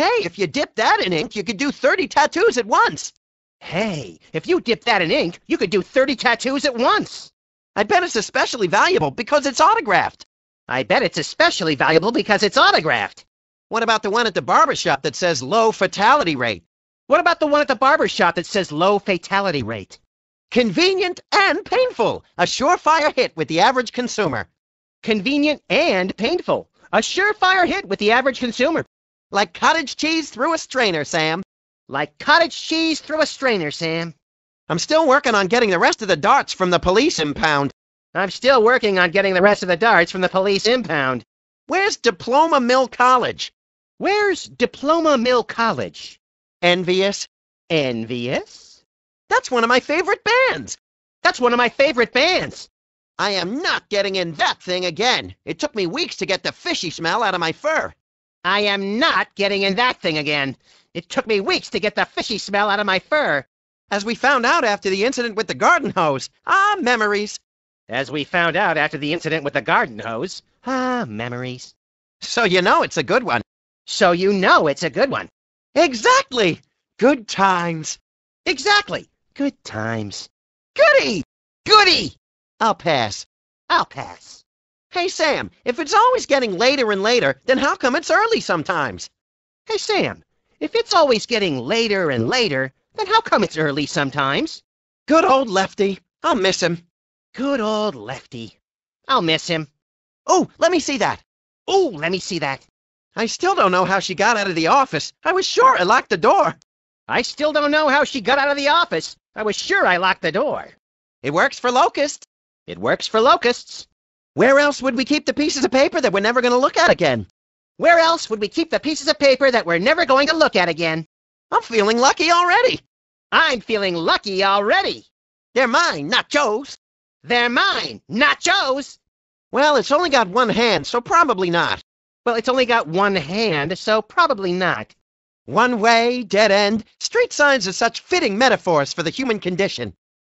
Hey, if you dip that in ink, you could do 30 tattoos at once. Hey, if you dip that in ink, you could do 30 tattoos at once. I bet it's especially valuable because it's autographed. I bet it's especially valuable because it's autographed. What about the one at the barber shop that says low fatality rate? What about the one at the barber shop that says low fatality rate? Convenient and painful, a surefire hit with the average consumer. Convenient and painful, a surefire hit with the average consumer. Like cottage cheese through a strainer, Sam. Like cottage cheese through a strainer, Sam. I'm still working on getting the rest of the darts from the police impound. I'm still working on getting the rest of the darts from the police impound. Where's Diploma Mill College? Where's Diploma Mill College? Envious? Envious? That's one of my favorite bands. That's one of my favorite bands. I am not getting in that thing again. It took me weeks to get the fishy smell out of my fur. I am not getting in that thing again. It took me weeks to get the fishy smell out of my fur. As we found out after the incident with the garden hose. Ah, memories. As we found out after the incident with the garden hose. Ah, memories. So you know it's a good one. So you know it's a good one. Exactly. Good times. Exactly. Good times. Goody! Goody! I'll pass. I'll pass. Hey, Sam, if it's always getting later and later, then how come it's early sometimes? Hey, Sam, if it's always getting later and later, then how come it's early sometimes? Good old Lefty. I'll miss him. Good old Lefty. I'll miss him. Oh, let me see that. Oh, let me see that. I still don't know how she got out of the office. I was sure I locked the door. I still don't know how she got out of the office. I was sure I locked the door. It works for locusts. It works for locusts. Where else would we keep the pieces of paper that we're never going to look at again? Where else would we keep the pieces of paper that we're never going to look at again? I'm feeling lucky already. I'm feeling lucky already. They're mine, not Joe's. They're mine, not Joe's. Well, it's only got one hand, so probably not. Well, it's only got one hand, so probably not. One way, dead end, street signs are such fitting metaphors for the human condition.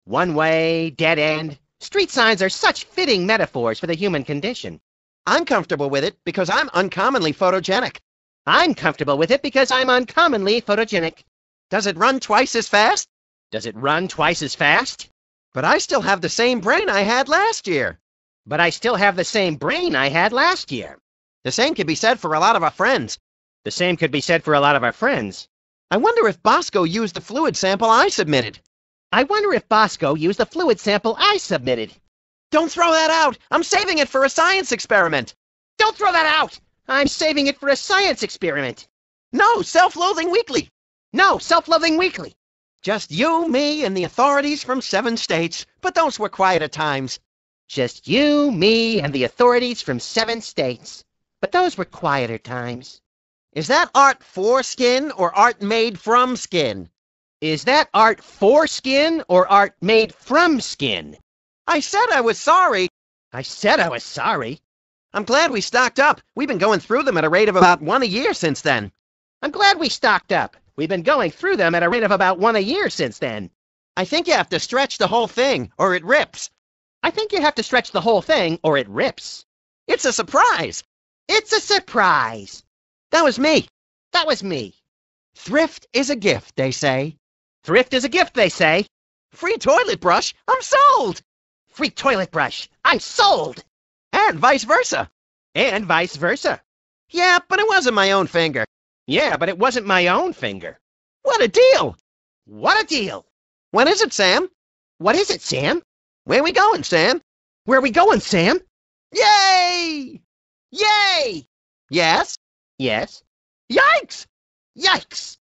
One way, dead end, Street signs are such fitting metaphors for the human condition. I'm comfortable with it because I'm uncommonly photogenic. I'm comfortable with it because I'm uncommonly photogenic. Does it run twice as fast? Does it run twice as fast? But I still have the same brain I had last year. But I still have the same brain I had last year. The same could be said for a lot of our friends. The same could be said for a lot of our friends. I wonder if Bosco used the fluid sample I submitted. I wonder if Bosco used the fluid sample I submitted. Don't throw that out! I'm saving it for a science experiment! Don't throw that out! I'm saving it for a science experiment! No, self-loathing weekly! No, self-loathing weekly! Just you, me, and the authorities from seven states, but those were quieter times. Just you, me, and the authorities from seven states, but those were quieter times. Is that art for skin or art made from skin? Is that art for skin or art made from skin? I said I was sorry. I said I was sorry. I'm glad we stocked up. We've been going through them at a rate of about one a year since then. I'm glad we stocked up. We've been going through them at a rate of about one a year since then. I think you have to stretch the whole thing, or it rips. I think you have to stretch the whole thing, or it rips. It's a surprise. It's a surprise. That was me. That was me. Thrift is a gift, they say. Thrift is a gift, they say. Free toilet brush? I'm sold! Free toilet brush! I'm sold! And vice versa. And vice versa. Yeah, but it wasn't my own finger. Yeah, but it wasn't my own finger. What a deal! What a deal! When is it, Sam? What is it, Sam? Where we going, Sam? Where are we going, Sam? Yay! Yay! Yes? Yes? Yikes! Yikes!